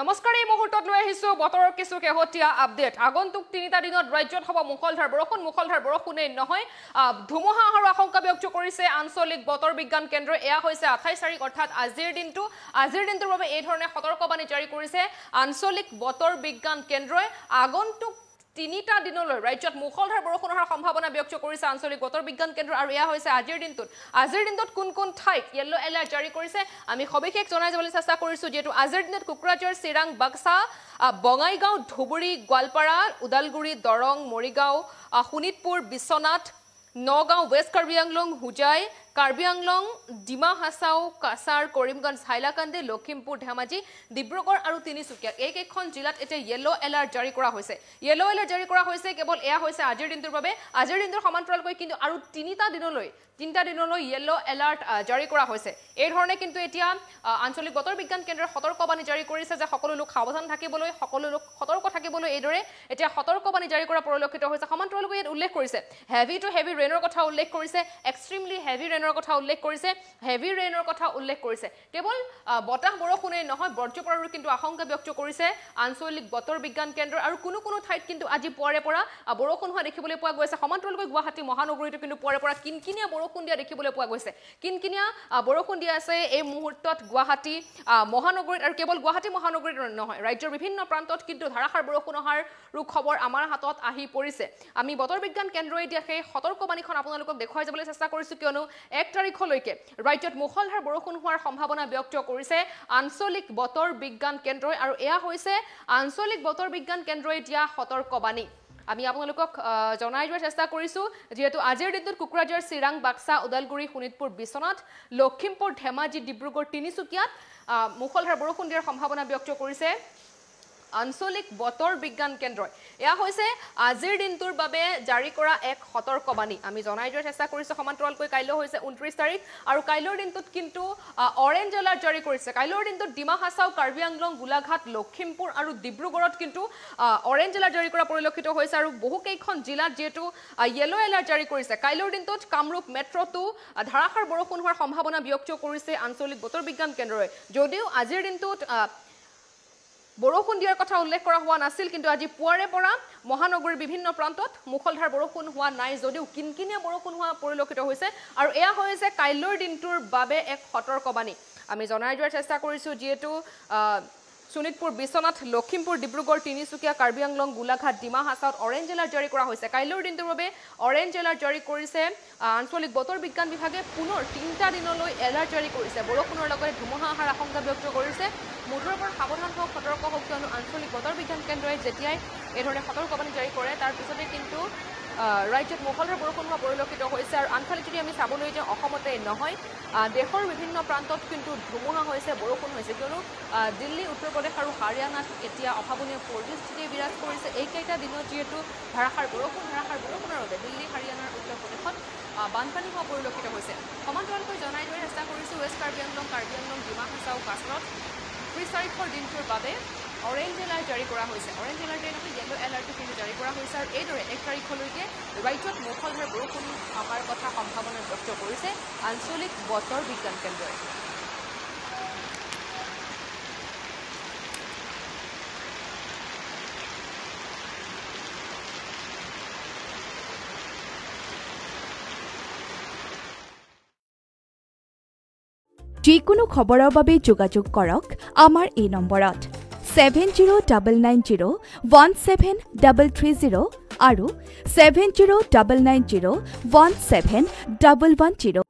নমস্কাৰ এই মুহূৰ্তত লৈ আহিছোঁ বতৰৰ কিছু শেহতীয়া আপডেট আগন্তুক তিনিটা দিনত ৰাজ্যত হ'ব মুখলধাৰ বৰষুণ মুখলধাৰ বৰষুণেই নহয় ধুমুহা অহাৰো আশংকা ব্যক্ত কৰিছে আঞ্চলিক বতৰ বিজ্ঞান কেন্দ্ৰই এয়া হৈছে আঠাইছ তাৰিখ অৰ্থাৎ আজিৰ দিনটো আজিৰ দিনটোৰ বাবে এই ধৰণে সতৰ্কবাণী জাৰি কৰিছে আঞ্চলিক বতৰ বিজ্ঞান কেন্দ্ৰই আগন্তুক তিনিটা দিনলৈ ৰাজ্যত মুখলধাৰ বৰষুণ অহাৰ সম্ভাৱনা ব্যক্ত কৰিছে আঞ্চলিক বতৰ বিজ্ঞান কেন্দ্ৰ আৰু এয়া হৈছে আজিৰ দিনটোত আজিৰ দিনটোত কোন কোন ঠাইত য়েল্ল' এলাৰ্ট জাৰি কৰিছে আমি সবিশেষ জনাই যাবলৈ চেষ্টা কৰিছোঁ যিহেতু আজিৰ দিনত কোকৰাঝাৰ চিৰাং বাক্সা বঙাইগাঁও ধুবুৰী গোৱালপাৰা ওদালগুৰি দৰং মৰিগাঁও শোণিতপুৰ বিশ্বনাথ নগাঁও ৱেষ্ট কাৰ্বি আংলং হোজাই কাৰ্বি আংলং ডিমা হাছাও কাছাৰ কৰিমগঞ্জ হাইলাকান্দি লখিমপুৰ ধেমাজি ডিব্ৰুগড় আৰু তিনিচুকীয়া এইকেইখন জিলাত এতিয়া য়েল' এলাৰ্ট জাৰি কৰা হৈছে য়েল' এলাৰ্ট জাৰি কৰা হৈছে কেৱল এয়া হৈছে আজিৰ দিনটোৰ বাবে আজিৰ দিনটোৰ সমান্তৰালকৈ কিন্তু আৰু তিনিটা দিনলৈ তিনিটা দিনলৈ য়েল' এলাৰ্ট জাৰি কৰা হৈছে এইধৰণে কিন্তু এতিয়া আঞ্চলিক বতৰ বিজ্ঞান কেন্দ্ৰই সতৰ্কবাণী জাৰি কৰিছে যে সকলো লোক সাৱধান থাকিবলৈ সকলো লোক সতৰ্ক থাকিবলৈ এইদৰে এতিয়া সতৰ্কবাণী জাৰি কৰা পৰিলক্ষিত হৈছে সমান্তৰালকৈ ইয়াত উল্লেখ কৰিছে হেভি টু হেভি ৰেইনৰ কথা উল্লেখ কৰিছে এক্সট্ৰিমলি হেভি ৰেইনৰ ৰেইনৰ কথা উল্লেখ কৰিছে হেভি ৰেইনৰ কথা উল্লেখ কৰিছে কেৱল বতাহ বৰষুণেই নহয় বৰ্জ্য কিন্তু আশংকা ব্যক্ত কৰিছে আঞ্চলিক বতৰ বিজ্ঞান কেন্দ্ৰ আৰু কোনো কোনো ঠাইত কিন্তু আজি পুৱাৰে পৰা বৰষুণ হোৱা দেখিবলৈ পোৱা গৈছে সমান্তৰালকৈ গুৱাহাটী মহানগৰীতো কিন্তু পুৱাৰে পৰা কিনকিনীয়া বৰষুণ দিয়া দেখিবলৈ পোৱা গৈছে কিনকিনীয়া বৰষুণ দিয়া আছে এই মুহূৰ্তত গুৱাহাটী মহানগৰীত আৰু কেৱল গুৱাহাটী মহানগৰীত নহয় ৰাজ্যৰ বিভিন্ন প্ৰান্তত কিন্তু ধাৰাসাৰ বৰষুণ অহাৰো খবৰ আমাৰ হাতত আহি পৰিছে আমি বতৰ বিজ্ঞান কেন্দ্ৰই দিয়া সেই সতৰ্কবাণীখন আপোনালোকক দেখুৱাই যাবলৈ চেষ্টা কৰিছোঁ কিয়নো এক তাৰিখলৈকে ৰাজ্যত মুষলধাৰ বৰষুণ হোৱাৰ সম্ভাৱনা ব্যক্ত কৰিছে আঞ্চলিক বতৰ বিজ্ঞান কেন্দ্ৰই আৰু এয়া হৈছে আঞ্চলিক বতৰ বিজ্ঞান কেন্দ্ৰই দিয়া সতৰ্কবাণী আমি আপোনালোকক জনাই যোৱাৰ চেষ্টা কৰিছোঁ যিহেতু আজিৰ দিনটোত কোকৰাঝাৰ চিৰাং বাক্সা ওদালগুৰি শোণিতপুৰ বিশ্বনাথ লখিমপুৰ ধেমাজি ডিব্ৰুগড় তিনিচুকীয়াত মুষলধাৰ বৰষুণ দিয়াৰ সম্ভাৱনা ব্যক্ত কৰিছে আঞ্চলিক বতৰ বিজ্ঞান কেন্দ্ৰই এয়া হৈছে আজিৰ দিনটোৰ বাবে জাৰি কৰা এক সতৰ্কবাণী আমি জনাই দিয়াৰ চেষ্টা কৰিছোঁ সমান্তৰালকৈ কাইলৈ হৈছে ঊনত্ৰিছ তাৰিখ আৰু কাইলৈৰ দিনটোত কিন্তু অৰেঞ্জ এলাৰ্ট জাৰি কৰিছে কাইলৈৰ দিনটোত ডিমা হাছাও কাৰ্বি আংলং গোলাঘাট লখিমপুৰ আৰু ডিব্ৰুগড়ত কিন্তু অৰেঞ্জ এলাৰ্ট জাৰি কৰা পৰিলক্ষিত হৈছে আৰু বহুকেইখন জিলাত যিহেতু য়েল' এলাৰ্ট জাৰি কৰিছে কাইলৈৰ দিনটোত কামৰূপ মেট্ৰ'টো ধাৰাসাৰ বৰষুণ হোৱাৰ সম্ভাৱনা ব্যক্ত কৰিছে আঞ্চলিক বতৰ বিজ্ঞান কেন্দ্ৰই যদিও আজিৰ দিনটোত বৰষুণ দিয়াৰ কথা উল্লেখ কৰা হোৱা নাছিল কিন্তু আজি পুৱাৰে পৰা মহানগৰীৰ বিভিন্ন প্ৰান্তত মুখলধাৰ বৰষুণ হোৱা নাই যদিও কিনকিনীয়া বৰষুণ হোৱা পৰিলক্ষিত হৈছে আৰু এয়া হৈছে কাইলৈৰ দিনটোৰ বাবে এক সতৰ্কবাণী আমি জনাই যোৱাৰ চেষ্টা কৰিছোঁ যিহেতু শোণিতপুৰ বিশ্বনাথ লখিমপুৰ ডিব্ৰুগড় তিনিচুকীয়া কাৰ্বি আংলং গোলাঘাট ডিমা হাছাউত অৰেঞ্জ এলাৰ্ট জাৰি কৰা হৈছে কাইলৈৰ দিনটোৰ বাবে অৰেঞ্জ এলাৰ্ট জাৰি কৰিছে আঞ্চলিক বতৰ বিজ্ঞান বিভাগে পুনৰ তিনিটা দিনলৈ এলাৰ্ট জাৰি কৰিছে বৰষুণৰ লগতে ধুমুহা অহাৰ আশংকা ব্যক্ত কৰিছে মুঠৰ ওপৰত সাৱধান হওক সতৰ্ক হওক কিয়নো আঞ্চলিক বতৰ বিজ্ঞান কেন্দ্ৰই যেতিয়াই এইধৰণে সতৰ্কবাণী জাৰি কৰে তাৰ কিন্তু ৰাজ্যত মুষলধাৰ বৰষুণ হোৱা পৰিলক্ষিত হৈছে আৰু আনফালে যদি আমি চাবলৈ যাওঁ অসমতে নহয় দেশৰ বিভিন্ন প্ৰান্তত কিন্তু ধুমুহা হৈছে বৰষুণ হৈছে কিয়নো দিল্লী উত্তৰ প্ৰদেশ আৰু হাৰিয়ানাত এতিয়া অভাৱনীয় পৰিস্থিতি বিৰাজ কৰিছে এইকেইটা দিনত যিহেতু ধাৰাষাৰ বৰষুণ ধাৰাষাৰ বৰষুণৰ বাবে দিল্লী হাৰিয়ানাৰ উত্তৰ প্ৰদেশত বানপানী হোৱা পৰিলক্ষিত হৈছে সমান্তৰালকৈ জনাই দিয়াৰ চেষ্টা কৰিছোঁ ৱেষ্ট কাৰ্বি আংলং কাৰ্বি আংলং ডিমা হাছাও কাছৰত ত্ৰিছ তাৰিখৰ দিনটোৰ বাবে অৰেঞ্জ এলাৰ্ট জাৰি কৰা হৈছে অৰেঞ্জ এলাৰ্টে লগতে য়েল' এলাৰ্টটো জাৰি কৰা হৈছে আৰু এইদৰে এক তাৰিখলৈকে ৰাজ্যত মুখলধাৰ বৰষুণ অহাৰ কথা সম্ভাৱনা ব্যক্ত কৰিছে আঞ্চলিক বতৰ বিজ্ঞান কেন্দ্ৰই যিকোনো খবৰৰ বাবে যোগাযোগ কৰক আমাৰ এই নম্বৰত 9800211111 seven zero' double nine zero' one seven double three zero' আৰু seven zero' double nine zero' one seven double one zero'